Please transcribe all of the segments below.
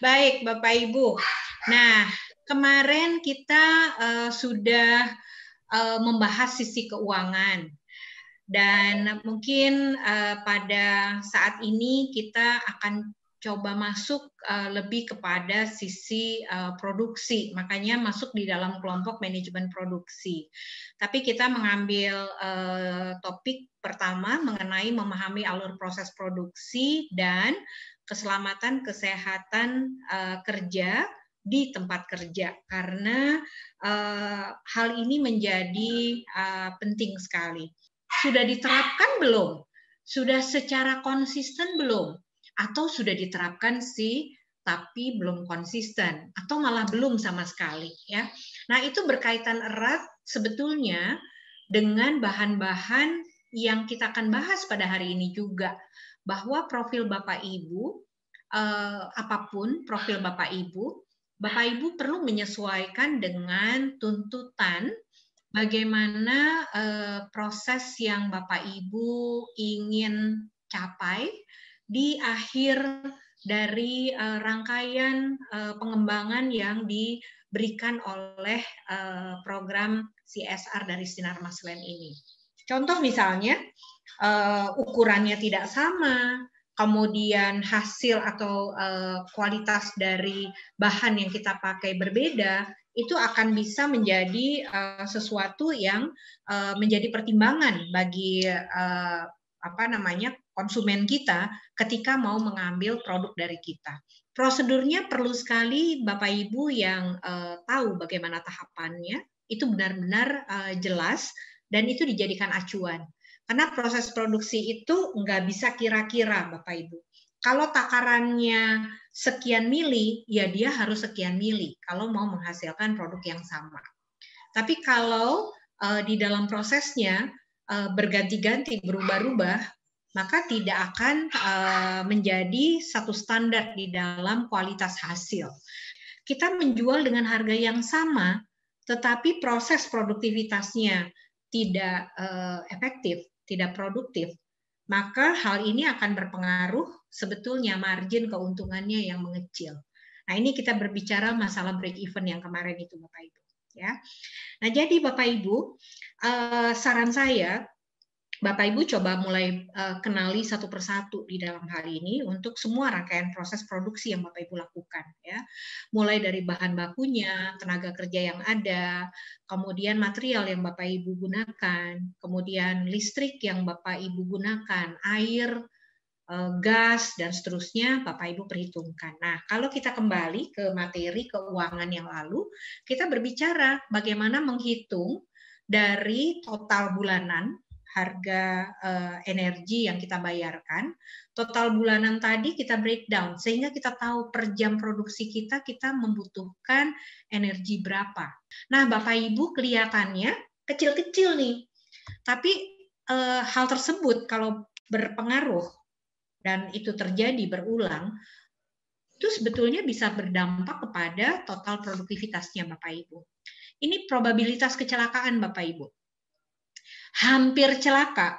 Baik, Bapak Ibu. Nah, kemarin kita uh, sudah uh, membahas sisi keuangan. Dan mungkin uh, pada saat ini kita akan coba masuk uh, lebih kepada sisi uh, produksi, makanya masuk di dalam kelompok manajemen produksi. Tapi kita mengambil uh, topik pertama mengenai memahami alur proses produksi dan keselamatan kesehatan uh, kerja di tempat kerja karena uh, hal ini menjadi uh, penting sekali. Sudah diterapkan belum? Sudah secara konsisten belum? Atau sudah diterapkan sih tapi belum konsisten atau malah belum sama sekali ya. Nah, itu berkaitan erat sebetulnya dengan bahan-bahan yang kita akan bahas pada hari ini juga bahwa profil Bapak Ibu eh, apapun profil Bapak Ibu, Bapak Ibu perlu menyesuaikan dengan tuntutan bagaimana eh, proses yang Bapak Ibu ingin capai di akhir dari eh, rangkaian eh, pengembangan yang diberikan oleh eh, program CSR dari Sinar Maslen ini. Contoh misalnya uh, ukurannya tidak sama, kemudian hasil atau uh, kualitas dari bahan yang kita pakai berbeda, itu akan bisa menjadi uh, sesuatu yang uh, menjadi pertimbangan bagi uh, apa namanya konsumen kita ketika mau mengambil produk dari kita. Prosedurnya perlu sekali Bapak Ibu yang uh, tahu bagaimana tahapannya itu benar-benar uh, jelas dan itu dijadikan acuan. Karena proses produksi itu nggak bisa kira-kira, Bapak Ibu. Kalau takarannya sekian mili, ya dia harus sekian mili kalau mau menghasilkan produk yang sama. Tapi kalau uh, di dalam prosesnya uh, berganti-ganti, berubah-ubah, maka tidak akan uh, menjadi satu standar di dalam kualitas hasil. Kita menjual dengan harga yang sama, tetapi proses produktivitasnya tidak uh, efektif, tidak produktif, maka hal ini akan berpengaruh sebetulnya margin keuntungannya yang mengecil. Nah, ini kita berbicara masalah break even yang kemarin itu Bapak Ibu, ya. Nah, jadi Bapak Ibu, eh, saran saya Bapak Ibu coba mulai uh, kenali satu persatu di dalam hal ini untuk semua rangkaian proses produksi yang Bapak Ibu lakukan ya. Mulai dari bahan bakunya, tenaga kerja yang ada, kemudian material yang Bapak Ibu gunakan, kemudian listrik yang Bapak Ibu gunakan, air, eh, gas dan seterusnya Bapak Ibu perhitungkan. Nah, kalau kita kembali ke materi keuangan yang lalu, kita berbicara bagaimana menghitung dari total bulanan harga uh, energi yang kita bayarkan, total bulanan tadi kita breakdown sehingga kita tahu per jam produksi kita kita membutuhkan energi berapa. Nah, Bapak Ibu kelihatannya kecil-kecil nih. Tapi uh, hal tersebut kalau berpengaruh dan itu terjadi berulang itu sebetulnya bisa berdampak kepada total produktivitasnya Bapak Ibu. Ini probabilitas kecelakaan Bapak Ibu hampir celaka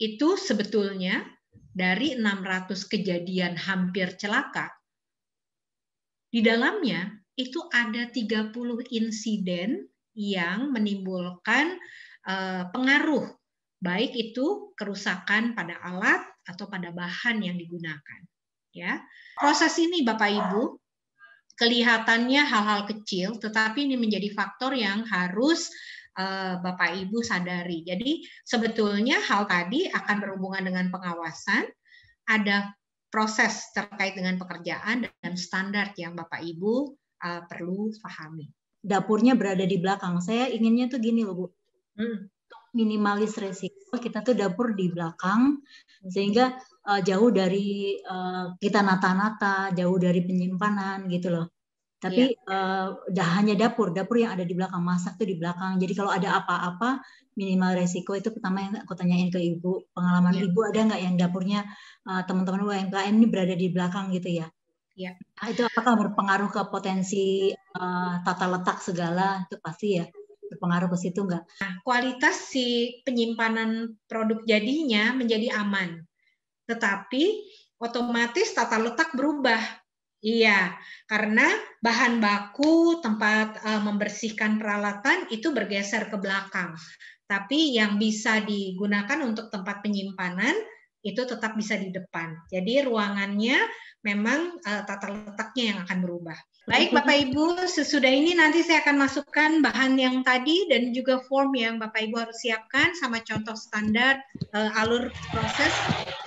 itu sebetulnya dari 600 kejadian hampir celaka di dalamnya itu ada 30 insiden yang menimbulkan eh, pengaruh baik itu kerusakan pada alat atau pada bahan yang digunakan ya proses ini Bapak Ibu kelihatannya hal-hal kecil tetapi ini menjadi faktor yang harus Eh, Bapak Ibu sadari. Jadi sebetulnya hal tadi akan berhubungan dengan pengawasan, ada proses terkait dengan pekerjaan dan standar yang Bapak Ibu eh, perlu pahami. Dapurnya berada di belakang. Saya inginnya tuh gini loh Bu. Hmm. Minimalis resiko kita tuh dapur di belakang hmm. sehingga eh, jauh dari kita nata-nata, jauh dari penyimpanan gitu loh. Tapi yeah. Iya. uh, dah hanya dapur, dapur yang ada di belakang masak tuh di belakang. Jadi kalau ada apa-apa minimal resiko itu pertama yang aku tanyain ke ibu pengalaman yeah. ibu ada nggak yang dapurnya uh, teman-teman UMKM ini berada di belakang gitu ya? yeah. Iya. itu apakah berpengaruh ke potensi uh, tata letak segala itu pasti ya berpengaruh ke situ nggak? Nah, kualitas si penyimpanan produk jadinya menjadi aman, tetapi otomatis tata letak berubah Iya, karena bahan baku, tempat uh, membersihkan peralatan itu bergeser ke belakang. Tapi yang bisa digunakan untuk tempat penyimpanan itu tetap bisa di depan. Jadi ruangannya memang uh, tata letaknya yang akan berubah. Baik Bapak Ibu, sesudah ini nanti saya akan masukkan bahan yang tadi dan juga form yang Bapak Ibu harus siapkan sama contoh standar uh, alur proses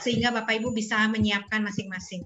sehingga Bapak Ibu bisa menyiapkan masing-masing.